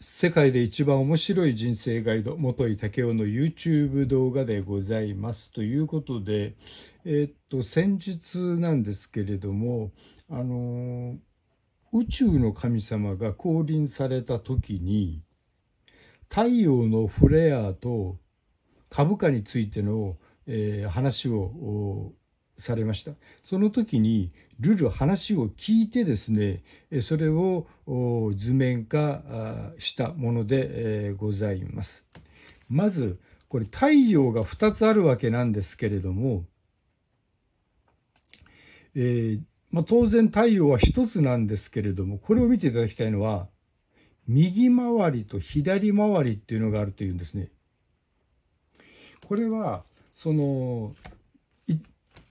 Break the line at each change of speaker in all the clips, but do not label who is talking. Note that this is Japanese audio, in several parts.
世界で一番面白い人生ガイド元井武雄の YouTube 動画でございますということで、えっと先日なんですけれどもあの宇宙の神様が降臨された時に太陽のフレアと株価についての、えー、話をされました。その時にルル話を聞いてですね、それを図面化したものでございます。まず、これ太陽が2つあるわけなんですけれども、えー、まあ、当然太陽は1つなんですけれども、これを見ていただきたいのは、右回りと左回りっていうのがあるというんですね。これは、その、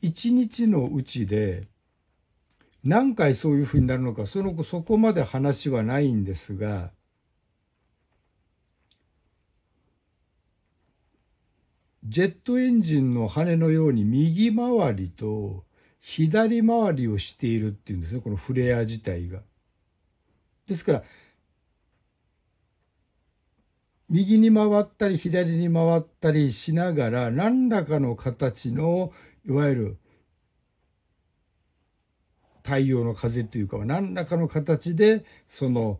一日のうちで何回そういうふうになるのか、そのそこまで話はないんですが、ジェットエンジンの羽のように右回りと左回りをしているっていうんですね、このフレア自体が。ですから、右に回ったり左に回ったりしながら何らかの形のいわゆる太陽の風というか何らかの形でその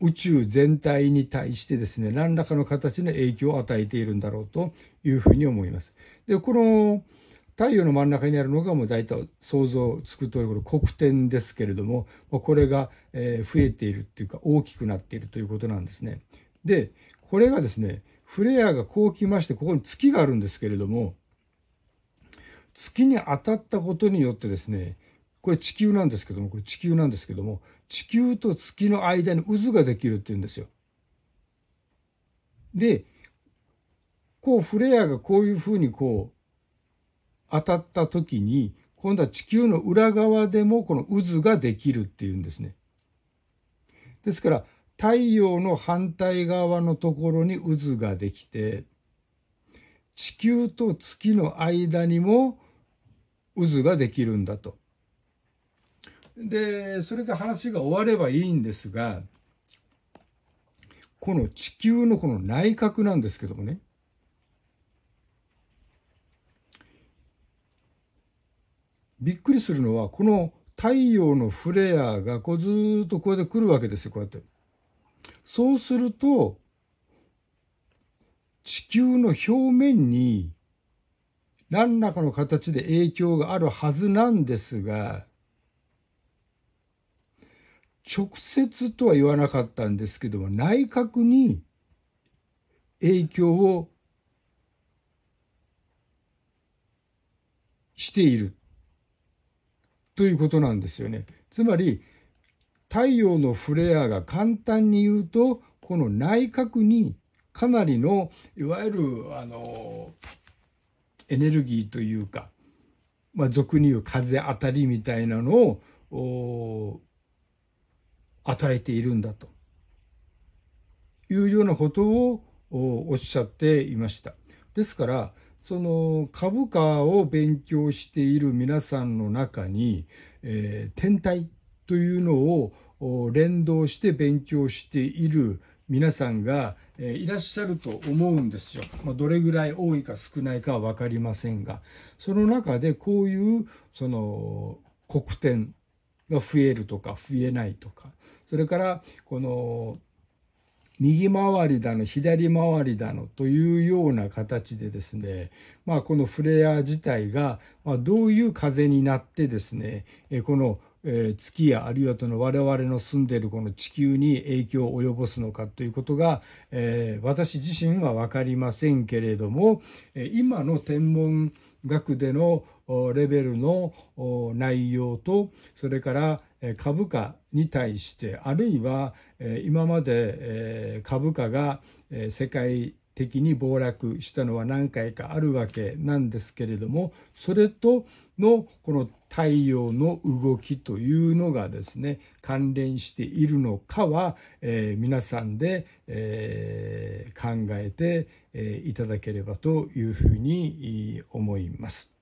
宇宙全体に対してですね何らかの形の影響を与えているんだろうというふうに思います。でこの太陽の真ん中にあるのがもう大体想像つくとおりこれ黒点ですけれどもこれが増えているっていうか大きくなっているということなんですね。でこれがですねフレアがこう来ましてここに月があるんですけれども月に当たったことによってですねこれ地球なんですけども、これ地球なんですけども、地球と月の間に渦ができるって言うんですよ。で、こうフレアがこういうふうにこう当たった時に、今度は地球の裏側でもこの渦ができるっていうんですね。ですから、太陽の反対側のところに渦ができて、地球と月の間にも渦ができるんだと。で、それで話が終わればいいんですが、この地球のこの内角なんですけどもね、びっくりするのは、この太陽のフレアがこうずっとこうやって来るわけですよ、こうやって。そうすると、地球の表面に何らかの形で影響があるはずなんですが、直接とは言わなかったんですけども内閣に影響をしているということなんですよね。つまり太陽のフレアが簡単に言うとこの内角にかなりのいわゆるあのエネルギーというか、まあ、俗に言う風当たりみたいなのを与えているんだというようなことをおっしゃっていました。ですからその株価を勉強している皆さんの中に、えー、天体というのを連動して勉強している皆さんが、えいらっしゃると思うんですよ。まあ、どれぐらい多いか少ないかは分かりませんがその中でこういうその黒点が増えるとか増えないとかそれからこの右回りだの左回りだのというような形でですね、まあ、このフレア自体がどういう風になってですねこの月やあるいはの我々の住んでいるこの地球に影響を及ぼすのかということが、え私自身は分かりませんけれども今の天文額でのレベルの内容とそれから株価に対してあるいは今まで株価が世界的に暴落したのは何回かあるわけなんですけれどもそれとのこの太陽の動きというのがですね関連しているのかは、えー、皆さんで、えー考えていただければというふうに思います。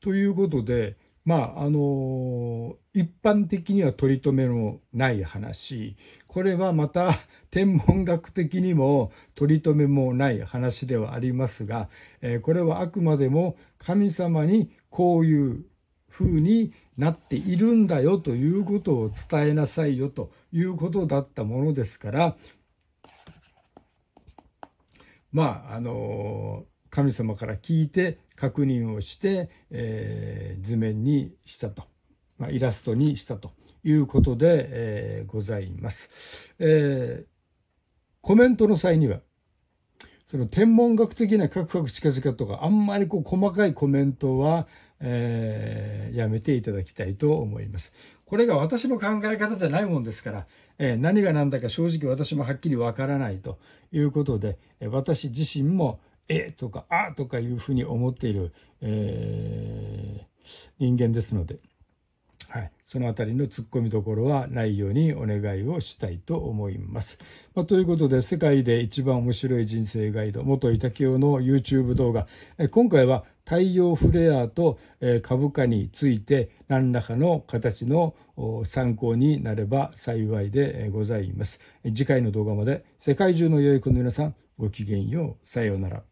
ということでまああの一般的には取り留めのない話これはまた 天文学的にも取り留めもない話ではありますが、えこれはあくまでも神様にこういうふうになっているんだよということを伝えなさいよということだったものですからまあ、あの、神様から聞いて確認をして、えー、図面にしたと、まあ、イラストにしたということで、えー、ございます、えー、コメントの際には、その天文学的なカクカク近々とか、あんまりこう細かいコメントは、えー、やめていただきたいと思います。これが私の考え方じゃないもんですから、え何が何だか正直私もはっきりわからないということで、私自身も、えとか、あとかいうふうに思っている、えー、人間ですので。はい、そのあたりの突っ込みどころはないようにお願いをしたいと思います。まあ、ということで、世界で一番面白い人生ガイド、元板清の YouTube 動画、え今回は太陽フレアと、え株価について何らかの形の参考になれば幸いでございます。次回の動画まで世界中の良い子の皆さん、ごきげんよう。さようなら。